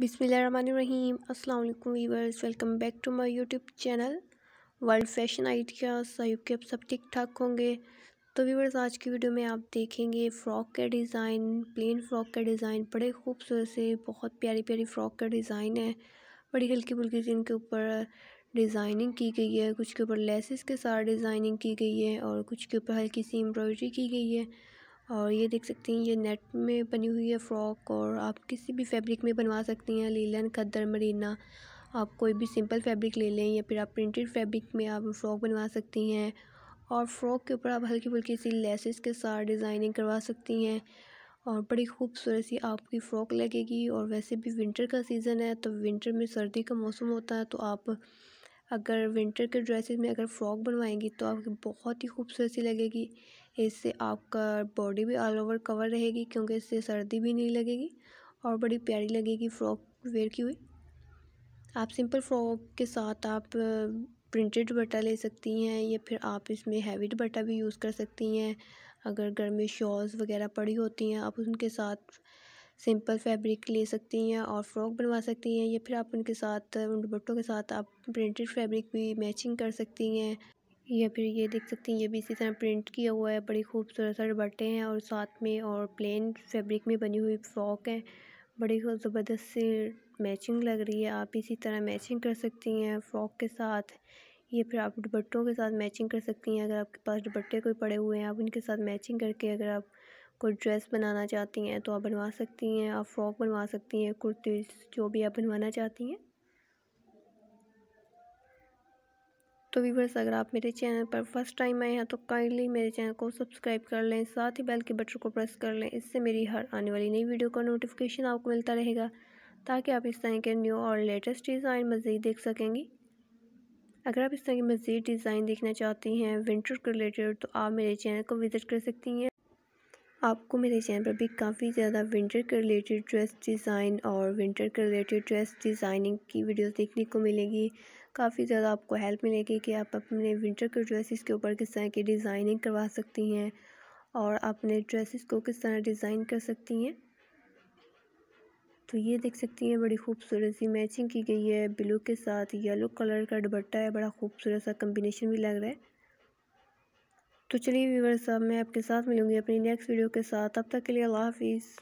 बिसमीम अल्लाम viewers welcome back to my YouTube channel world fashion ideas साहिब के अब सब ठीक ठाक होंगे तो वीवर्स आज की वीडियो में आप देखेंगे फ़्रॉक के डिज़ाइन प्लेन फ़्रॉक के डिज़ाइन बड़े खूबसूरत से बहुत प्यारी प्यारी फ़्रॉक का डिज़ाइन है बड़ी हल्की फुल्की से इनके ऊपर डिज़ाइनिंग की गई है कुछ के ऊपर लेसिस के साथ डिज़ाइनिंग की गई है और कुछ के ऊपर हल्की सी एम्ब्रॉयडरी की गई है और ये देख सकती हैं ये नेट में बनी हुई है फ़्रॉक और आप किसी भी फैब्रिक में बनवा सकती हैं लीलन खद्दर मरीना आप कोई भी सिंपल फैब्रिक ले लें या फिर आप प्रिंटेड फैब्रिक में आप फ़्रॉक बनवा सकती हैं और फ़्रॉक के ऊपर आप हल्की फुल्की सी लेसेस के साथ डिज़ाइनिंग करवा सकती हैं और बड़ी खूबसूरत सी आपकी फ़्रॉक लगेगी और वैसे भी विंटर का सीज़न है तो विंटर में सर्दी का मौसम होता है तो आप अगर विंटर के ड्रेसेस में अगर फ़्रॉक बनवाएंगी तो आपकी बहुत ही खूबसूरत सी लगेगी इससे आपका बॉडी भी ऑल ओवर कवर रहेगी क्योंकि इससे सर्दी भी नहीं लगेगी और बड़ी प्यारी लगेगी फ़्रॉक वेयर की हुई आप सिंपल फ्रॉक के साथ आप प्रिंटेड दुपट्टा ले सकती हैं या फिर आप इसमें हैवी दुपट्टा भी यूज़ कर सकती हैं अगर घर में शॉल्स वगैरह पड़ी होती हैं आप उनके साथ सिंपल फैब्रिक ले सकती हैं और फ्रॉक बनवा सकती हैं या फिर आप उनके साथ उन दुपट्टों के साथ आप प्रिंटेड फैब्रिक भी मैचिंग कर सकती हैं या फिर ये देख सकते हैं ये भी इसी तरह प्रिंट किया हुआ है बड़ी खूबसूरत सा बटे हैं और साथ में और प्लेन फैब्रिक में बनी हुई फ्रॉक है बड़ी ज़बरदस्त से मैचिंग लग रही है आप इसी तरह मैचिंग कर सकती हैं फ्रॉक के साथ ये फिर आप दुपट्टों के साथ मैचिंग कर सकती हैं अगर आपके पास दुपट्टे कोई पड़े हुए हैं आप उनके साथ मैचिंग करके अगर आप कोई ड्रेस बनाना चाहती हैं तो आप बनवा सकती हैं आप फ्रॉक बनवा सकती हैं कुर्ती जो भी आप बनवाना चाहती हैं तो वीवर्स अगर आप मेरे चैनल पर फर्स्ट टाइम आए हैं तो काइंडली मेरे चैनल को सब्सक्राइब कर लें साथ ही बेल के बटन को प्रेस कर लें इससे मेरी हर आने वाली नई वीडियो का नोटिफिकेशन आपको मिलता रहेगा ताकि आप इस तरह के न्यू और लेटेस्ट डिज़ाइन मज़ीद देख सकेंगी अगर आप इस तरह की मज़ीद डिज़ाइन देखना चाहती हैं विंटर के रिलेटेड तो आप मेरे चैनल को विज़िट कर सकती हैं आपको मेरे चैनल पर भी काफ़ी ज़्यादा विंटर के रिलेटेड ड्रेस डिज़ाइन और विंटर के रिलेटेड ड्रेस डिज़ाइनिंग की वीडियोस देखने को मिलेगी काफ़ी ज़्यादा आपको हेल्प मिलेगी कि आप अपने विंटर के ड्रेसेस के ऊपर किस तरह की डिज़ाइनिंग करवा सकती हैं और अपने ड्रेसेस को किस तरह डिज़ाइन कर सकती हैं तो ये देख सकती हैं बड़ी खूबसूरत सी मैचिंग की गई है ब्लू के साथ येलो कलर का दुपट्टा है बड़ा खूबसूरत सा कम्बिनेशन भी लग रहा है तो चलिए व्यवर्स अब मैं आपके साथ मिलूँगी अपनी नेक्स्ट वीडियो के साथ तब तक के लिए अल्लाह हाफिज़